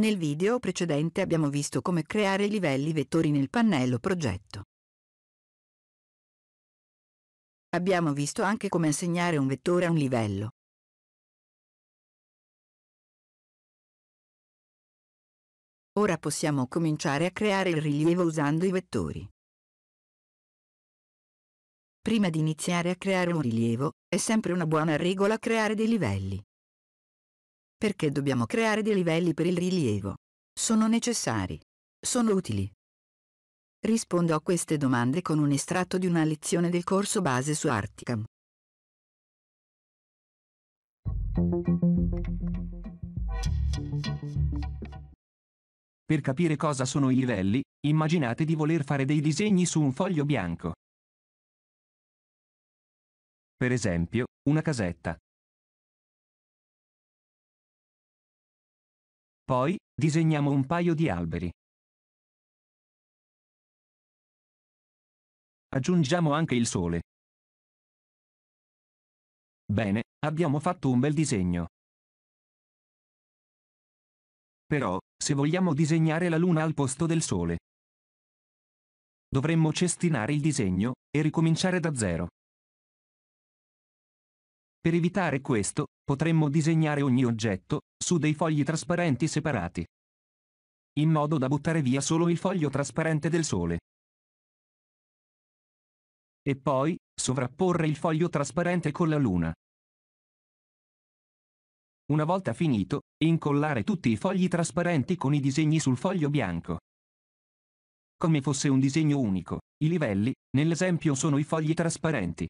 Nel video precedente abbiamo visto come creare livelli vettori nel pannello progetto. Abbiamo visto anche come assegnare un vettore a un livello. Ora possiamo cominciare a creare il rilievo usando i vettori. Prima di iniziare a creare un rilievo, è sempre una buona regola creare dei livelli perché dobbiamo creare dei livelli per il rilievo. Sono necessari. Sono utili. Rispondo a queste domande con un estratto di una lezione del corso base su Articam. Per capire cosa sono i livelli, immaginate di voler fare dei disegni su un foglio bianco. Per esempio, una casetta, Poi, disegniamo un paio di alberi. Aggiungiamo anche il sole. Bene, abbiamo fatto un bel disegno. Però, se vogliamo disegnare la luna al posto del sole, dovremmo cestinare il disegno e ricominciare da zero. Per evitare questo, potremmo disegnare ogni oggetto, su dei fogli trasparenti separati. In modo da buttare via solo il foglio trasparente del sole. E poi, sovrapporre il foglio trasparente con la luna. Una volta finito, incollare tutti i fogli trasparenti con i disegni sul foglio bianco. Come fosse un disegno unico, i livelli, nell'esempio sono i fogli trasparenti.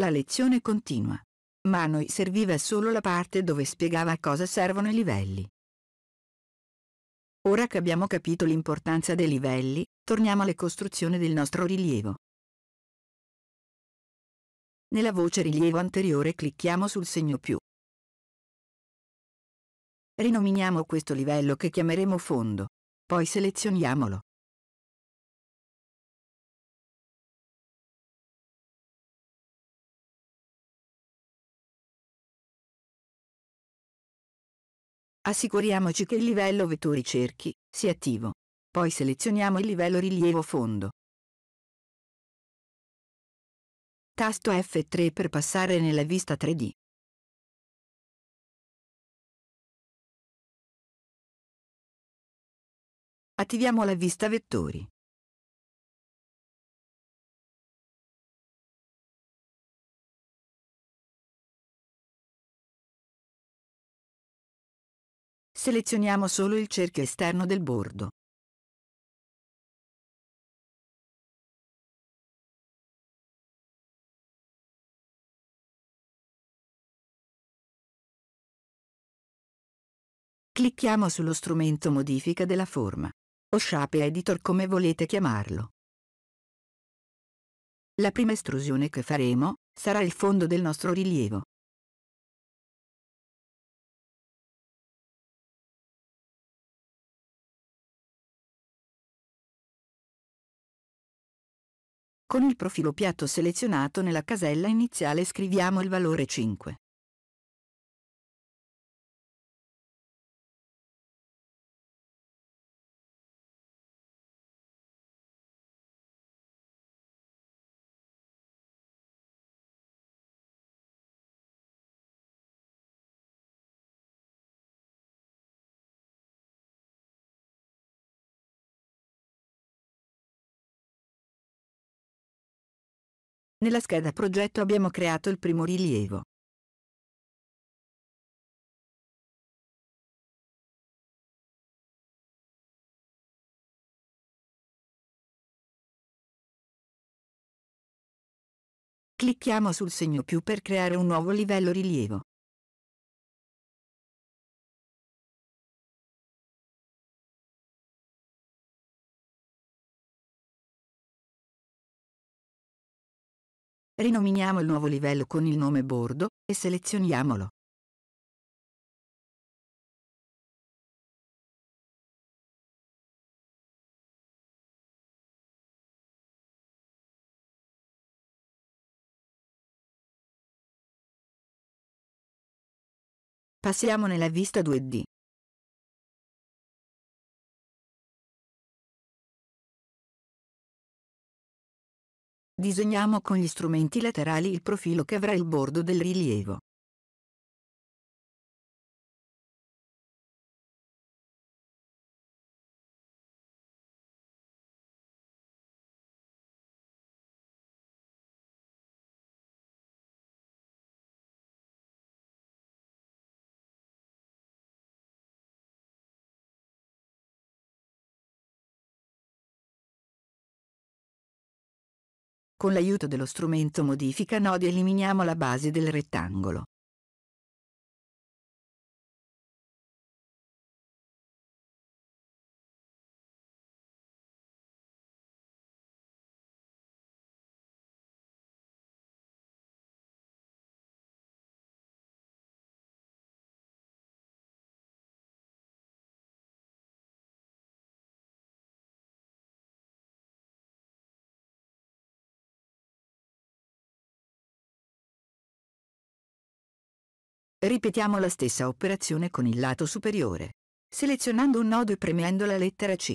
La lezione continua. Ma a noi serviva solo la parte dove spiegava a cosa servono i livelli. Ora che abbiamo capito l'importanza dei livelli, torniamo alle costruzioni del nostro rilievo. Nella voce rilievo anteriore clicchiamo sul segno più. Rinominiamo questo livello che chiameremo fondo. Poi selezioniamolo. Assicuriamoci che il livello vettori cerchi sia attivo. Poi selezioniamo il livello rilievo fondo. Tasto F3 per passare nella vista 3D. Attiviamo la vista vettori. Selezioniamo solo il cerchio esterno del bordo. Clicchiamo sullo strumento Modifica della forma, o Shape Editor come volete chiamarlo. La prima estrusione che faremo sarà il fondo del nostro rilievo. Con il profilo piatto selezionato nella casella iniziale scriviamo il valore 5. Nella scheda progetto abbiamo creato il primo rilievo. Clicchiamo sul segno più per creare un nuovo livello rilievo. rinominiamo il nuovo livello con il nome bordo e selezioniamolo. Passiamo nella vista 2D. Disegniamo con gli strumenti laterali il profilo che avrà il bordo del rilievo. Con l'aiuto dello strumento modifica nodi eliminiamo la base del rettangolo. Ripetiamo la stessa operazione con il lato superiore, selezionando un nodo e premendo la lettera C.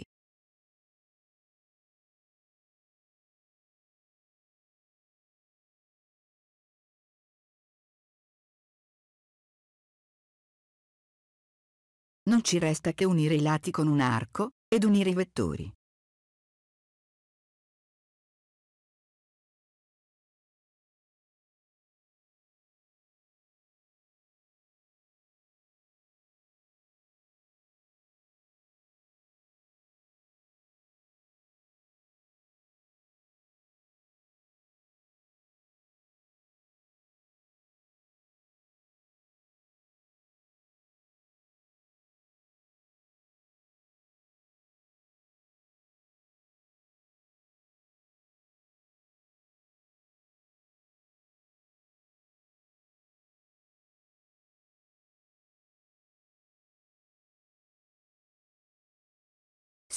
Non ci resta che unire i lati con un arco ed unire i vettori.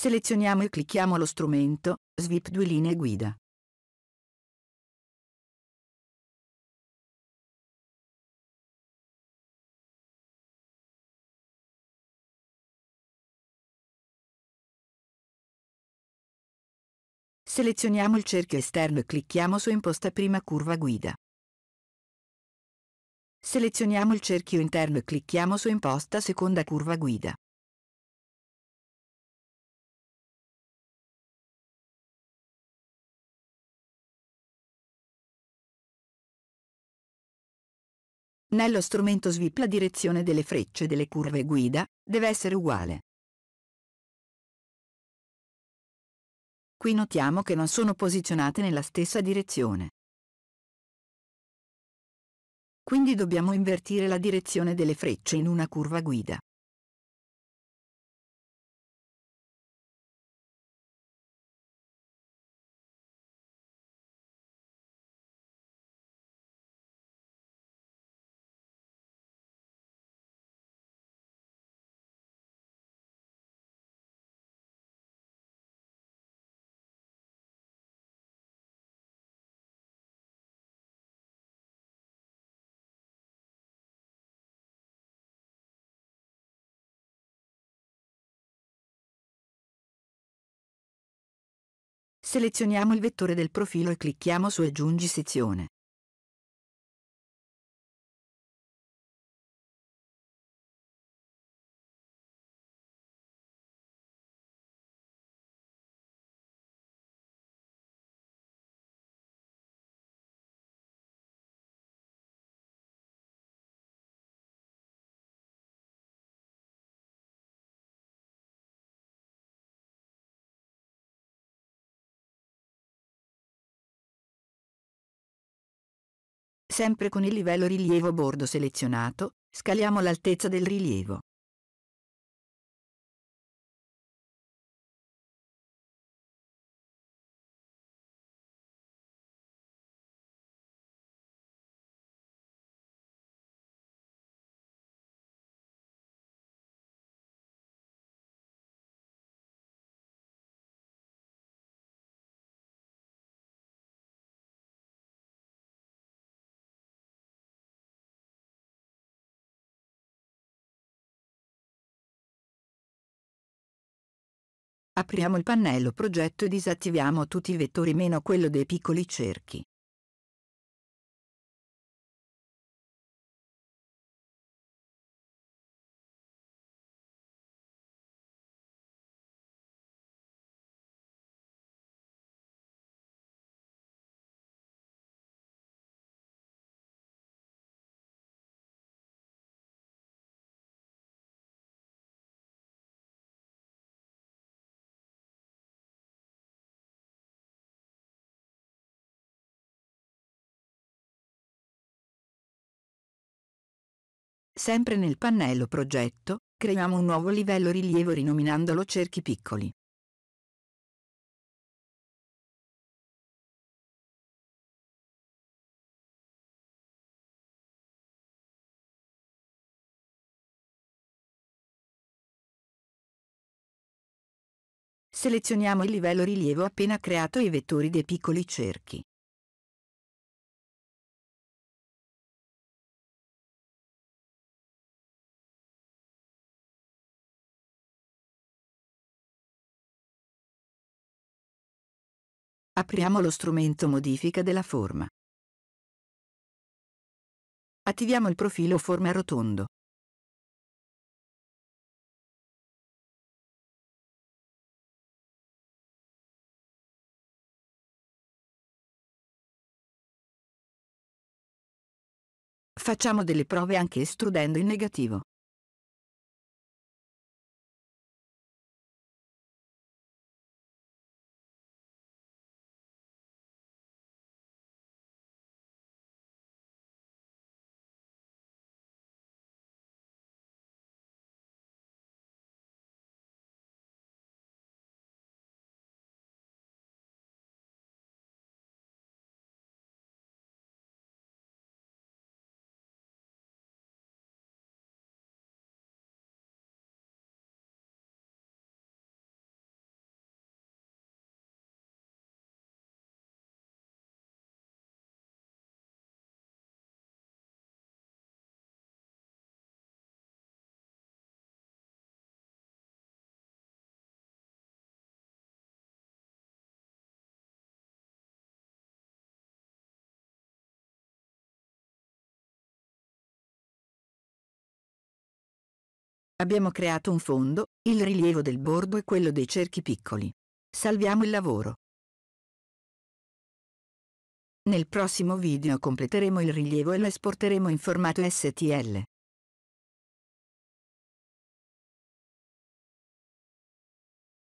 Selezioniamo e clicchiamo lo strumento, svip due linee guida. Selezioniamo il cerchio esterno e clicchiamo su Imposta prima curva guida. Selezioniamo il cerchio interno e clicchiamo su Imposta seconda curva guida. Nello strumento SWIP la direzione delle frecce delle curve guida deve essere uguale. Qui notiamo che non sono posizionate nella stessa direzione. Quindi dobbiamo invertire la direzione delle frecce in una curva guida. Selezioniamo il vettore del profilo e clicchiamo su Aggiungi sezione. Sempre con il livello rilievo bordo selezionato, scaliamo l'altezza del rilievo. Apriamo il pannello progetto e disattiviamo tutti i vettori meno quello dei piccoli cerchi. Sempre nel pannello progetto, creiamo un nuovo livello rilievo rinominandolo cerchi piccoli. Selezioniamo il livello rilievo appena creato e i vettori dei piccoli cerchi. Apriamo lo strumento Modifica della forma. Attiviamo il profilo Forma rotondo. Facciamo delle prove anche estrudendo in negativo. Abbiamo creato un fondo, il rilievo del bordo e quello dei cerchi piccoli. Salviamo il lavoro. Nel prossimo video completeremo il rilievo e lo esporteremo in formato STL.